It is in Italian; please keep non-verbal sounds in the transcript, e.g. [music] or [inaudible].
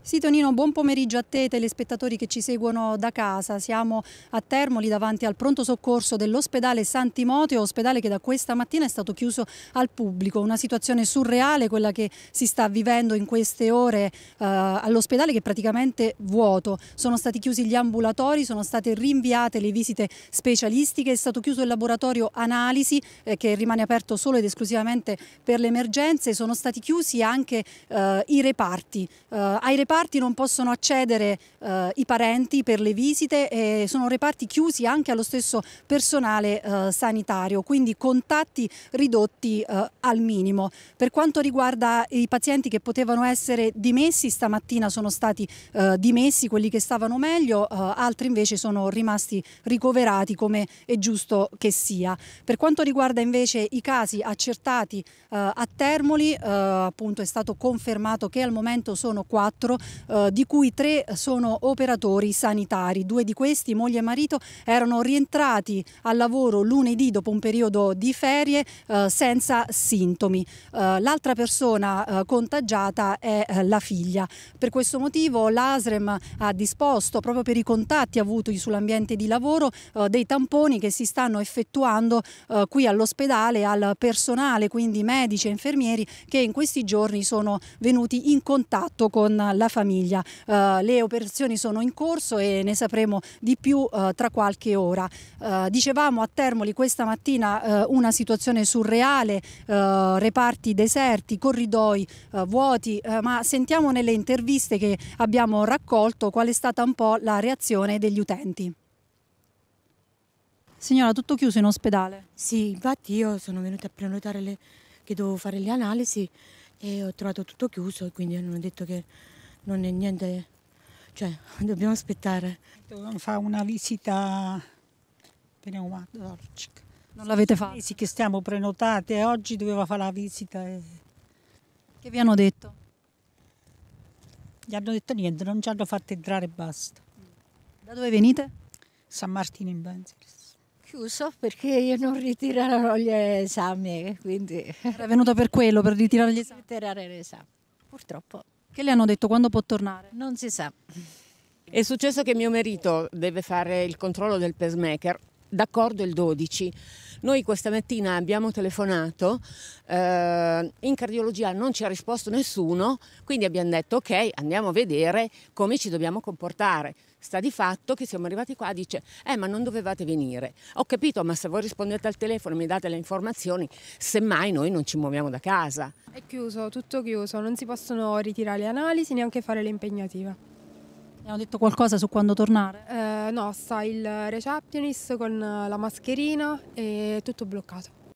Sì Tonino, buon pomeriggio a te e telespettatori che ci seguono da casa. Siamo a Termoli davanti al pronto soccorso dell'ospedale Santimoteo, ospedale che da questa mattina è stato chiuso al pubblico. Una situazione surreale quella che si sta vivendo in queste ore eh, all'ospedale che è praticamente vuoto. Sono stati chiusi gli ambulatori, sono state rinviate le visite specialistiche, è stato chiuso il laboratorio analisi eh, che rimane aperto solo ed esclusivamente per le emergenze, sono stati chiusi anche eh, i reparti. Eh, ai reparti reparti non possono accedere eh, i parenti per le visite e sono reparti chiusi anche allo stesso personale eh, sanitario, quindi contatti ridotti eh, al minimo. Per quanto riguarda i pazienti che potevano essere dimessi, stamattina sono stati eh, dimessi quelli che stavano meglio, eh, altri invece sono rimasti ricoverati come è giusto che sia. Per quanto riguarda invece i casi accertati eh, a Termoli, appunto è stato confermato che al momento sono quattro eh, di cui tre sono operatori sanitari. Due di questi, moglie e marito, erano rientrati al lavoro lunedì dopo un periodo di ferie eh, senza sintomi. Eh, l'altra persona eh, contagiata è eh, la figlia. Per questo motivo l'ASREM ha disposto, proprio per i contatti avuti sull'ambiente di lavoro, dei tamponi che si stanno effettuando qui all'ospedale al personale, quindi medici e infermieri, che in questi giorni sono venuti in contatto con la la famiglia. Uh, le operazioni sono in corso e ne sapremo di più uh, tra qualche ora. Uh, dicevamo a Termoli questa mattina una situazione surreale, reparti deserti, corridoi vuoti, ma sentiamo nelle interviste che abbiamo raccolto qual è stata un po' la reazione degli utenti. Signora, tutto chiuso in ospedale? Sì, infatti io sono venuta a prenotare le, che dovevo fare le analisi e ho trovato tutto chiuso, quindi hanno detto che non è niente, cioè [laughs] dobbiamo aspettare. Dovevamo fare una visita pneumatogica. Non l'avete fatta? Sì, che stiamo prenotate e oggi doveva fare la visita. E... Che vi hanno detto? Gli hanno detto niente, non ci hanno fatto entrare e basta. Da dove venite? San Martino in Benzeris. Chiuso perché io non ritirerò gli esami, quindi... Era venuto per quello, per ritirare gli esami? Ritirare l'esame, purtroppo. Che le hanno detto quando può tornare? Non si sa. È successo che mio marito deve fare il controllo del pacemaker, d'accordo il 12 noi questa mattina abbiamo telefonato, eh, in cardiologia non ci ha risposto nessuno, quindi abbiamo detto ok, andiamo a vedere come ci dobbiamo comportare. Sta di fatto che siamo arrivati qua, dice, eh ma non dovevate venire. Ho capito, ma se voi rispondete al telefono e mi date le informazioni, semmai noi non ci muoviamo da casa. È chiuso, tutto chiuso, non si possono ritirare le analisi neanche fare le impegnative. Abbiamo detto qualcosa su quando tornare? Eh, no, sta il receptionist con la mascherina e tutto bloccato.